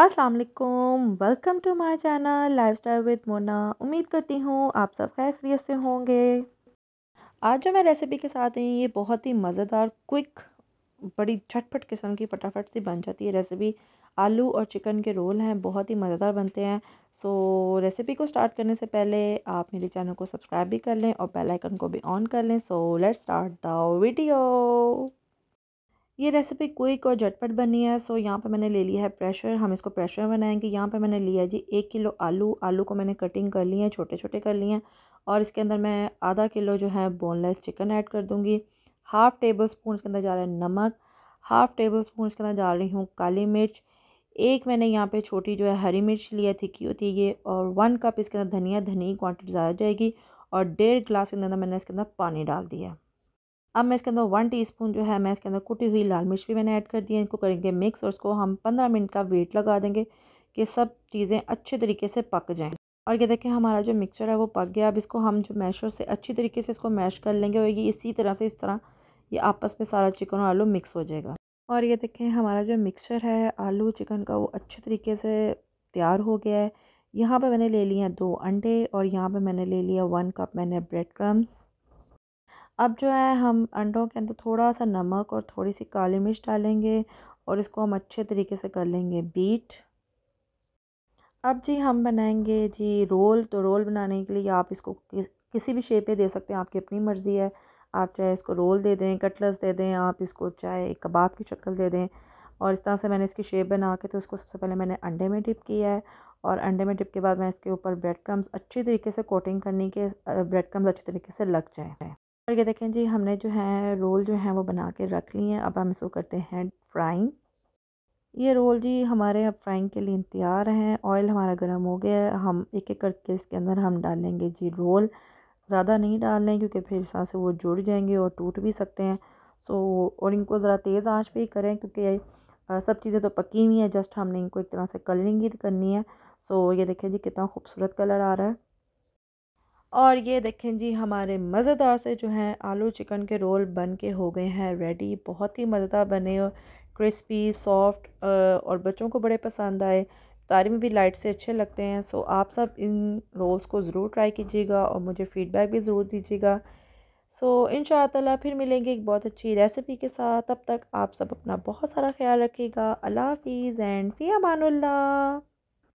अस्सलाम वालेकुम welcome to my channel lifestyle with Mona उम्मीद करती हूँ आप सब खैरियत से होंगे आज जो मैं रेसिपी के साथ आई ये बहुत ही मज़ेदार क्विक बड़ी झटपट किस्म की फटाफट से बन जाती है रेसिपी आलू और चिकन के रोल हैं बहुत ही मज़ेदार बनते हैं सो रेसिपी को स्टार्ट करने से पहले आप मेरे चैनल को सब्सक्राइब भी कर लें और बेल आइकन को भी ऑन कर लें so let's start the video ये रेसिपी क्विक और झटपट बनी है सो यहाँ पर मैंने ले लिया है प्रेशर हम इसको प्रेशर में बनाएंगे यहाँ पर मैंने लिया जी एक किलो आलू आलू को मैंने कटिंग कर ली है छोटे छोटे कर लिए हैं और इसके अंदर मैं आधा किलो जो है बोनलेस चिकन ऐड कर दूँगी हाफ़ टेबल स्पून इसके अंदर जा रहा है नमक हाफ़ टेबल स्पून इसके अंदर डाल रही हूँ काली मिर्च एक मैंने यहाँ पे छोटी जो है हरी मिर्च लिया थिक्की होती है ये और वन कप इसके अंदर धनिया धनी क्वांटिटी ज़्यादा जाएगी और डेढ़ गिलास के अंदर मैंने इसके अंदर पानी डाल दिया अब मैं इसके अंदर वन टीस्पून जो है मैं इसके अंदर कुटी हुई लाल मिर्च भी मैंने ऐड कर दी है इनको करेंगे मिक्स और इसको हम पंद्रह मिनट का वेट लगा देंगे कि सब चीज़ें अच्छे तरीके से पक जाएँ और ये देखें हमारा जो मिक्सचर है वो पक गया अब इसको हम जो मैशर से अच्छी तरीके से इसको मैश कर लेंगे और ये इसी तरह से इस तरह ये आपस में सारा चिकन और आलू मिक्स हो जाएगा और ये देखें हमारा जो मिक्सचर है आलू चिकन का वो अच्छे तरीके से तैयार हो गया है यहाँ पे मैंने ले लिया हैं दो अंडे और यहाँ पर मैंने ले लिया वन कप मैंने ब्रेड क्रम्स अब जो है हम अंडों के अंदर थोड़ा सा नमक और थोड़ी सी काली मिर्च डालेंगे और इसको हम अच्छे तरीके से कर लेंगे बीट अब जी हम बनाएंगे जी रोल तो रोल बनाने के लिए आप इसको कि, किसी भी शेप में दे सकते हैं आपकी अपनी मर्ज़ी है आप चाहे इसको रोल दे दें कटलस दे दें आप इसको चाहे कबाब की शक्ल दे दें और इस तरह से मैंने इसकी शेप बना के तो इसको सबसे पहले मैंने अंडे में डिप किया है और अंडे में डिप के बाद मैं इसके ऊपर ब्रेड क्रम्स अच्छी तरीके से कोटिंग करनी के ब्रेड क्रम्स अच्छी तरीके से लग जाए और ये देखें जी हमने जो है रोल जो है वो बना के रख लिए हैं अब हम इसको करते हैं फ्राइंग ये रोल जी हमारे अब फ्राइंग के लिए तैयार हैं ऑयल हमारा गर्म हो गया है हम एक एक करके इसके अंदर हम डालेंगे जी रोल ज़्यादा नहीं डालने क्योंकि फिर साथ से वो जुड़ जाएंगे और टूट भी सकते हैं तो और इनको ज़रा तेज़ आंच पे ही करें क्योंकि सब चीज़ें तो पकी हुई हैं जस्ट हमने इनको एक तरह से कलरिंग ही करनी है सो ये देखें जी कितना खूबसूरत कलर आ रहा है और ये देखें जी हमारे मज़ेदार से जो हैं आलू चिकन के रोल बन के हो गए हैं रेडी बहुत ही मज़ेदार बने और क्रिस्पी सॉफ्ट और बच्चों को बड़े पसंद आए तारी में भी लाइट से अच्छे लगते हैं सो आप सब इन रोल्स को ज़रूर ट्राई कीजिएगा और मुझे फ़ीडबैक भी ज़रूर दीजिएगा सो इन ताला फिर मिलेंगे एक बहुत अच्छी रेसिपी के साथ तब तक आप सब अपना बहुत सारा ख्याल रखिएगा अल्लाह हाफिज़ एंड फ़ी अमानुल्ला